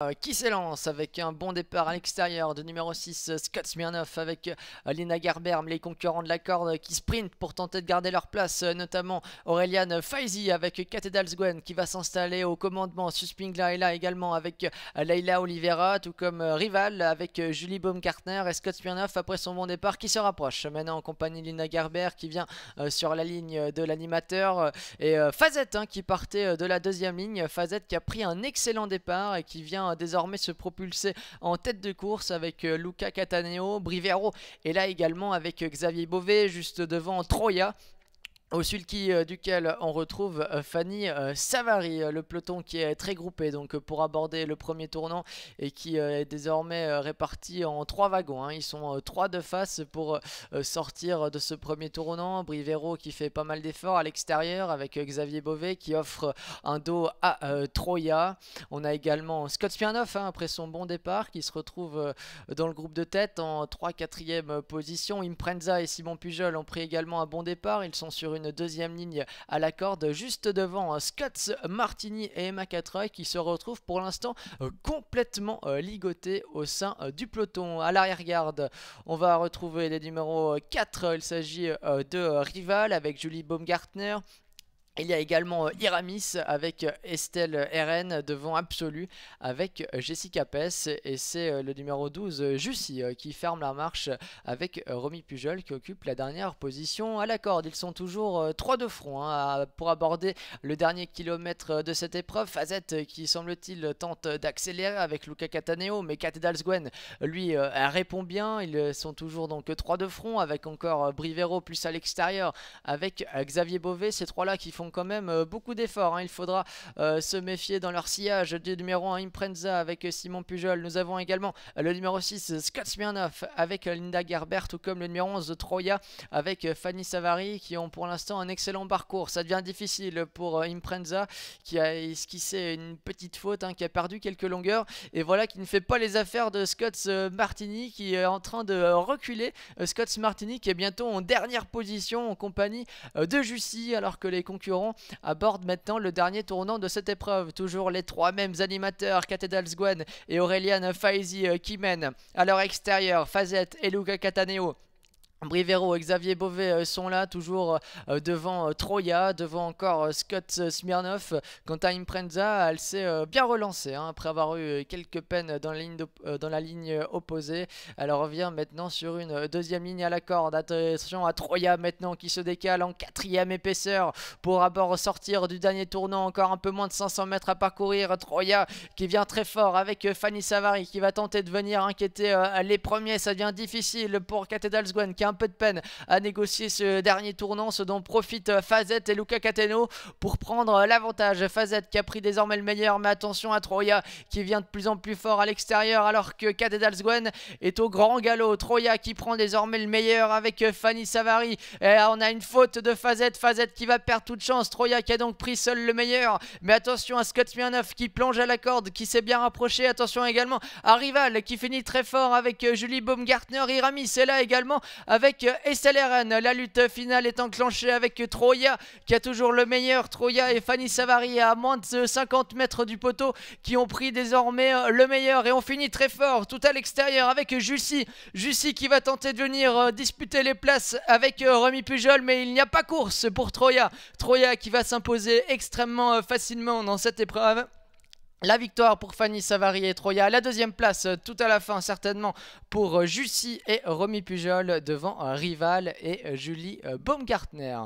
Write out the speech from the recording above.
Euh, qui s'élance avec un bon départ à l'extérieur de numéro 6 euh, Scott Smirnoff avec euh, Lina Garberm, les concurrents de la corde qui sprintent pour tenter de garder leur place, notamment Aurelian Faizi avec Cathedral Gwen qui va s'installer au commandement, Susping Laila également avec Laila Oliveira, tout comme Rival avec Julie Baumgartner et Scott Smirnoff après son bon départ qui se rapproche maintenant en compagnie de Lina Garber qui vient sur la ligne de l'animateur et Fazette hein, qui partait de la deuxième ligne, Fazette qui a pris un excellent départ et qui vient Hein, désormais se propulser en tête de course avec euh, Luca Cataneo, Brivero et là également avec euh, Xavier Beauvais juste devant Troya au sulky euh, duquel on retrouve euh, Fanny euh, Savary, le peloton qui est très groupé donc pour aborder le premier tournant et qui est désormais réparti en trois wagons. Hein. Ils sont trois de face pour sortir de ce premier tournant. Brivero qui fait pas mal d'efforts à l'extérieur avec Xavier Beauvais qui offre un dos à Troya. On a également Scott Spianoff hein, après son bon départ qui se retrouve dans le groupe de tête en 3-4e position. Imprenza et Simon Pujol ont pris également un bon départ. Ils sont sur une une deuxième ligne à la corde juste devant euh, Scott Martini et Emma qui se retrouvent pour l'instant euh, complètement euh, ligotés au sein du peloton. À l'arrière-garde, on va retrouver les numéros 4, il s'agit de Rival avec Julie Baumgartner, il y a également euh, Iramis avec euh, Estelle euh, RN devant Absolu avec Jessica Pes et c'est le numéro 12 Jussi qui ferme la marche avec Romy Pujol qui occupe la dernière position à la corde. Ils sont toujours 3 de front hein, pour aborder le dernier kilomètre de cette épreuve. Fazette qui semble-t-il tente d'accélérer avec Luca Cataneo mais Cathedral Gwen lui répond bien. Ils sont toujours donc 3 de front avec encore Brivero plus à l'extérieur avec Xavier Beauvais. Ces trois là qui font quand même euh, beaucoup d'efforts. Hein. Il faudra euh, se méfier dans leur sillage du numéro 1 Imprenza avec euh, Simon Pujol. Nous avons également le numéro 6 Scott Smirnoff avec Linda Gerbert tout comme le numéro 11 Troya avec Fanny Savary qui ont pour l'instant un excellent parcours. Ça devient difficile pour Imprenza qui a esquissé une petite faute, hein, qui a perdu quelques longueurs et voilà qui ne fait pas les affaires de Scott Martini qui est en train de reculer. Scott Martini qui est bientôt en dernière position en compagnie de Jussie alors que les concurrents aborde maintenant le dernier tournant de cette épreuve. Toujours les trois mêmes animateurs, Cathedral Sguen et Aurelian Faizi euh, qui mènent. À leur extérieur, Fazette et Luca Cataneo Brivero et Xavier Beauvais euh, sont là, toujours euh, euh, devant Troya, devant encore Scott Smirnoff Quant à Imprenza, elle s'est bien relancée hein, après avoir eu quelques peines dans la, ligne opposée. Elle revient maintenant sur une deuxième ligne à la corde. Attention à Troya maintenant qui se décale en quatrième épaisseur pour abord sortir du dernier tournant. Encore un peu moins de 500 mètres à parcourir. Troya qui vient très fort avec Fanny Savary qui va tenter de venir inquiéter les premiers. Ça devient difficile pour Cathedral Gwen un peu de peine à négocier ce dernier tournant, ce dont profitent Fazette et Luca Cateno pour prendre l'avantage. Fazette qui a pris désormais le meilleur, mais attention à Troya qui vient de plus en plus fort à l'extérieur alors que Gwen est au grand galop. Troya qui prend désormais le meilleur avec Fanny Savary. Et on a une faute de Fazette, Fazette qui va perdre toute chance. Troya qui a donc pris seul le meilleur, mais attention à Scott Mianoff qui plonge à la corde, qui s'est bien rapproché. Attention également à Rival qui finit très fort avec Julie Baumgartner. Iramis c'est là également avec euh, SLRN, La lutte finale est enclenchée avec Troya qui a toujours le meilleur. Troya et Fanny Savary à moins de 50 mètres du poteau qui ont pris désormais euh, le meilleur. Et ont finit très fort tout à l'extérieur avec Jussi. Jussi qui va tenter de venir euh, disputer les places avec Remy Pujol mais il n'y a pas course pour Troya. Troya qui va s'imposer extrêmement facilement dans cette épreuve. La victoire pour Fanny Savary et Troya. La deuxième place, euh, tout à la fin, certainement, pour euh, Jussi et Romy Pujol devant euh, Rival et Julie Baumgartner.